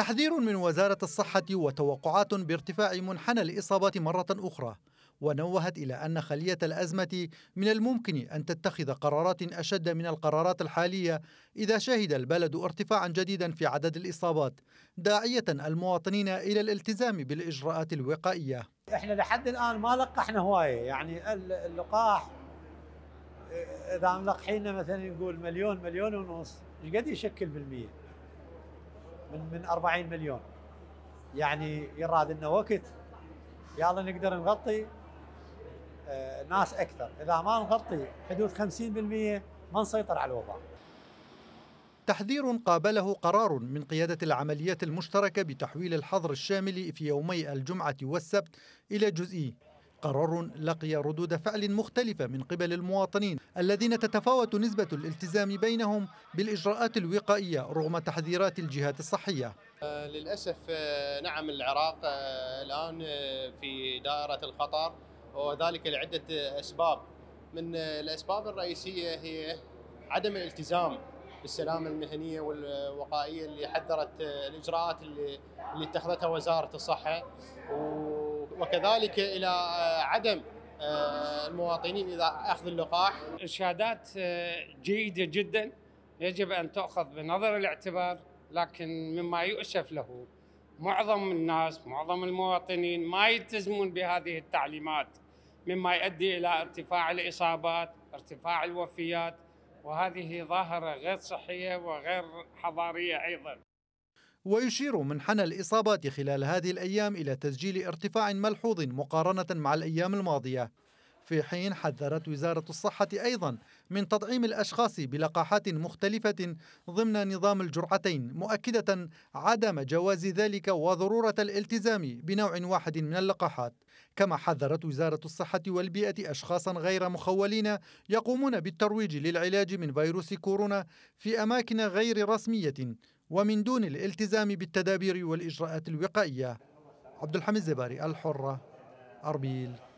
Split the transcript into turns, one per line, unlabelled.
تحذير من وزارة الصحة وتوقعات بارتفاع منحنى الإصابات مرة أخرى ونوهت إلى أن خلية الأزمة من الممكن أن تتخذ قرارات أشد من القرارات الحالية إذا شهد البلد ارتفاعا جديدا في عدد الإصابات داعية المواطنين إلى الالتزام بالإجراءات الوقائية إحنا لحد الآن ما لقحنا هواية يعني اللقاح
إذا ملقحينا مثلا نقول مليون مليون ونص ايش قد يشكل بالمية من من 40 مليون يعني يراد لنا وقت يلا نقدر نغطي آه، ناس اكثر اذا ما نغطي حدود 50% ما نسيطر على الوباء
تحذير قابله قرار من قيادة العمليات المشتركة بتحويل الحظر الشامل في يومي الجمعة والسبت إلى جزئي قرار لقي ردود فعل مختلفة من قبل المواطنين الذين تتفاوت نسبة الالتزام بينهم بالإجراءات الوقائية رغم تحذيرات الجهات الصحية
آه، للأسف آه، نعم العراق آه، الآن في دائرة الخطر وذلك لعدة أسباب من الأسباب الرئيسية هي عدم الالتزام بالسلامة المهنية والوقائية اللي حذرت الإجراءات اللي, اللي اتخذتها وزارة الصحة و وكذلك الى آه، عدم آه، المواطنين اذا اخذ اللقاح
ارشادات آه، جيده جدا يجب ان تؤخذ بنظر الاعتبار لكن مما يؤسف له معظم الناس معظم المواطنين ما يلتزمون بهذه التعليمات مما يؤدي الى ارتفاع الاصابات ارتفاع الوفيات وهذه ظاهره غير صحيه وغير حضاريه ايضا
ويشير منحنى الإصابات خلال هذه الأيام إلى تسجيل ارتفاع ملحوظ مقارنة مع الأيام الماضية في حين حذرت وزارة الصحة أيضا من تطعيم الأشخاص بلقاحات مختلفة ضمن نظام الجرعتين مؤكدة عدم جواز ذلك وضرورة الالتزام بنوع واحد من اللقاحات كما حذرت وزارة الصحة والبيئة أشخاصا غير مخولين يقومون بالترويج للعلاج من فيروس كورونا في أماكن غير رسمية ومن دون الالتزام بالتدابير والإجراءات الوقائية عبد الحميد زباري الحرة أربيل